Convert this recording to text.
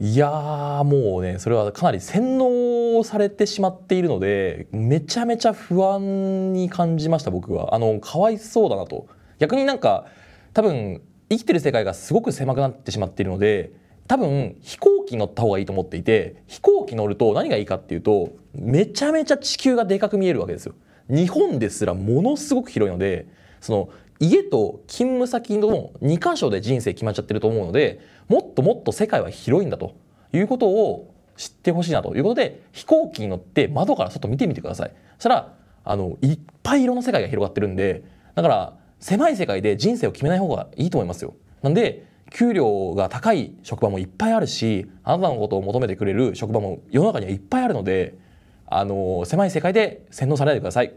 いやーもうねそれはかなり洗脳されてしまっているのでめちゃめちゃ不安に感じました僕はあのかわいそうだなと逆になんか多分生きてる世界がすごく狭くなってしまっているので多分飛行機乗った方がいいと思っていて飛行機乗ると何がいいかっていうとめちゃめちゃ地球がでかく見えるわけですよ日本ですらものすごく広いのでその家と勤務先の2箇所で人生決まっちゃってると思うのでもっともっと世界は広いんだということを知ってほしいなということで飛行機に乗って窓から外見てみてくださいそしたらあのいっぱい色の世界が広がってるんでだから狭い世界で人生を決めない方がいいと思いますよなんで給料が高い職場もいっぱいあるしあなたのことを求めてくれる職場も世の中にはいっぱいあるのであの狭い世界で洗脳されないでください